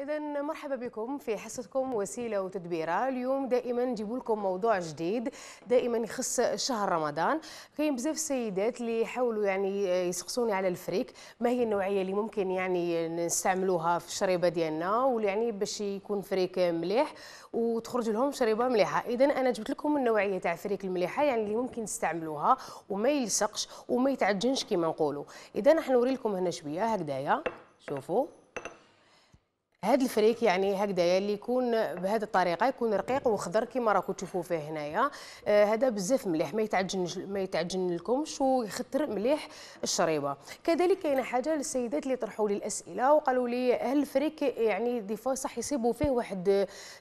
إذا مرحبا بكم في حصتكم وسيلة وتدبيرة، اليوم دائما نجيب لكم موضوع جديد دائما يخص شهر رمضان، كاين بزاف السيدات اللي يحاولوا يعني يسقسوني على الفريك، ما هي النوعية اللي ممكن يعني نستعملوها في الشريبة ديالنا ولا يعني باش يكون فريك مليح وتخرج لهم شريبة مليحة، إذا أنا جبت لكم النوعية تاع فريك المليحة يعني اللي ممكن تستعملوها وما يلصقش وما يتعجنش كما نقولوا، إذا راح نوري لكم هنا شوية هكذايا، شوفوا هذا الفريك يعني هكذايا اللي يكون بهذه الطريقه يكون رقيق وخضر كما راكم تشوفوا فيه هنايا آه هذا بزاف مليح ما يتعجنش ما يتعجن لكمش ويخطر مليح الشريبه كذلك كاينه حاجه للسيدات اللي طرحوا لي الاسئله وقالوا لي هل الفريك يعني دي فوا صح يصيبوا فيه واحد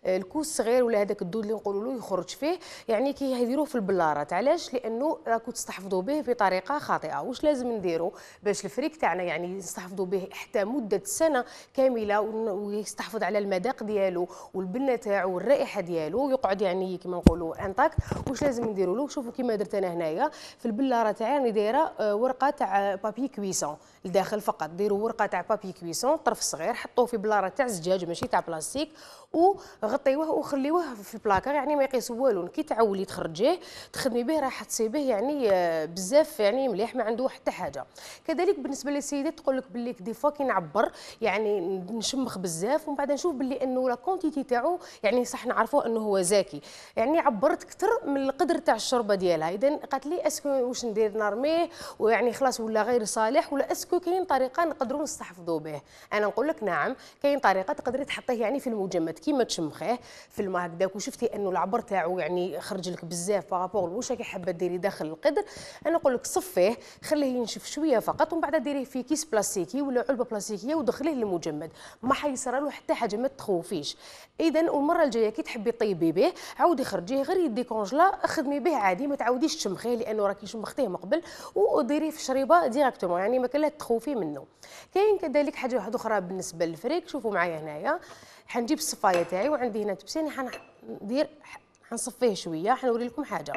آه، الكوس صغير ولا هذاك الدود اللي نقولوا له يخرج فيه يعني كي يديروه في البلارات علاش لانه راكم تستحفظوا به بطريقه خاطئه واش لازم نديروا باش الفريك تاعنا يعني نستحفظوا به حتى مده سنه كامله و ويستحفظ على المذاق ديالو والبنه تاعو والرائحه ديالو ويقعد يعني كما نقولوا انطاك واش لازم نديروا له شوفوا كما درت انا هنايا في البلاره تاعي راني دايره آه، ورقه تاع بابي كويسون لداخل فقط ديروا ورقه تاع بابي كويسون طرف صغير حطوه في بلاره تاع زجاج ماشي تاع بلاستيك وغطيوه وخليوه في البلاكار يعني ما يقيس والو كي تعولي تخرجيه تخدمي به راح تصيبيه يعني آه، بزاف يعني مليح ما عنده حتى حاجه كذلك بالنسبه للسيدات تقول لك باللي دي فوا كي نعبر يعني نشمخ بزاف بزاف ومن بعد نشوف باللي انه لا كونتيتي تاعو يعني صح نعرفوه انه هو زاكي يعني عبرت اكثر من القدر تاع الشوربه ديالها اذا قالت لي اسكو واش ندير نرميه ويعني خلاص ولا غير صالح ولا اسكو كاين طريقه نقدروا نستحفظوا به انا نقول لك نعم كاين طريقه تقدري تحطيه يعني في المجمد كيما تشمخيه في الماء هكذاك وشفتي انه العبر تاعو يعني خرج لك بزاف بارابور واش راكي حابه ديري داخل القدر انا نقول لك صفيه خليه ينشف شويه فقط ومن بعد ديريه في كيس بلاستيكي ولا علبه بلاستيكيه ودخليه للمجمد ما حي صرا له حتى حاجه ما تخوفيش اذا والمره الجايه كي تحبي طيبي به عاودي خرجيه غير يدي كونجلا خدمي به عادي ما تعاوديش تشمخيه لانه راكي شمختيه من قبل وديريه في الشريبه ديريكتومون يعني ما كان تخوفي منه كاين كذلك حاجه واحده اخرى بالنسبه للفريك شوفوا معايا هنايا حنجيب الصفايه تاعي وعندي هنا تبسيني حندير حنصفيه شويه حنوري لكم حاجه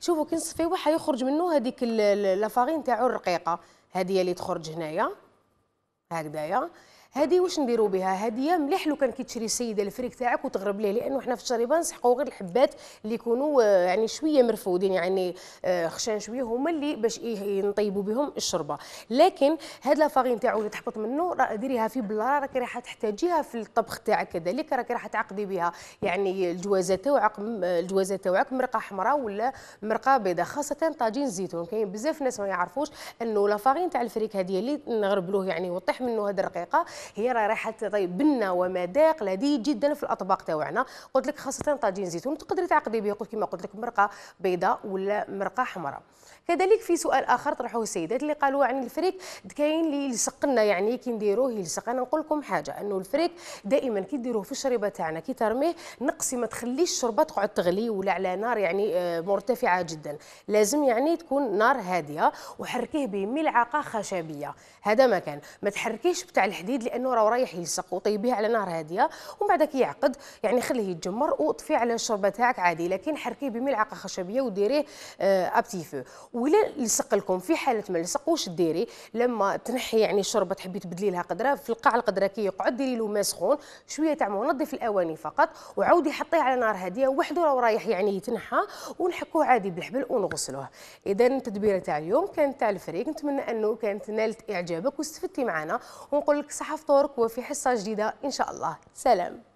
شوفوا كي نصفيوه حيخرج منه هذيك لافارين تاعو الرقيقه هذه اللي تخرج هنايا هكذايا هذه واش نديروا بها هذه مليح لو كان كتشري السيده الفريك تاعك وتغرب ليه لانه حنا في الشريبه نسحقوا غير الحبات اللي يكونوا آه، يعني شويه مرفودين يعني آه، خشان شويه هما اللي باش إيه، نطيبوا بهم الشربه لكن هاد لافارين تاعو اللي تحبط منه راه ديريها في بلا راك راح تحتاجيها في الطبخ تاعك كذلك راك راح تعقدي بها يعني الجوازه تاعك الجوازه تاعك مرقه حمراء ولا مرقه بيضاء خاصه طاجين الزيتون كاين بزاف ناس ما يعرفوش انه لافارين تاع الفريك هذه اللي نغربلوه يعني وطيح منه هاد الرقيقه هي راه رايحة طيب بنه ومذاق لذيذ جدا في الاطباق تاعنا قلت لك خاصه طاجين زيتون تقدري تعقدي به كما قلت لك مرقه بيضاء ولا مرقه حمراء كذلك في سؤال اخر طرحوه السيدات اللي قالوا عن الفريك كاين اللي يلصق لنا يعني كي نديروه يلصق انا نقول لكم حاجه انه الفريك دائما كي نديروه في الشريبه تاعنا كي ترميه نقصي ما تخليش الشربه تقعد تغلي ولا على نار يعني آه، مرتفعه جدا لازم يعني تكون نار هاديه وحركيه بملعقه خشبيه هذا ما كان ما تحركيش بتاع الحديد لانه راه رايح يلصق وطيبيه على نار هاديه ومن بعد يعقد يعني خليه يتجمر وطفي على الشوربه تاعك عادي لكن حركيه بملعقه خشبيه وديريه آه، ابتي فو ولا لصق لكم في حاله ما لصق واش ديري لما تنحي يعني الشوربه تحبي تبدلي لها قدره في القاع القدره كي يقعد ديري له ماء سخون شويه تاع منظف الاواني فقط وعاودي حطيه على نار هاديه وحده راه رايح يعني يتنحى ونحكوه عادي بالحبل ونغسلوه اذا التدبيره تاع اليوم كانت تاع الفريق نتمنى انه كانت نالت اعجابك واستفدتي معنا ونقول لك صحه تورك وفي حصة جديدة إن شاء الله سلام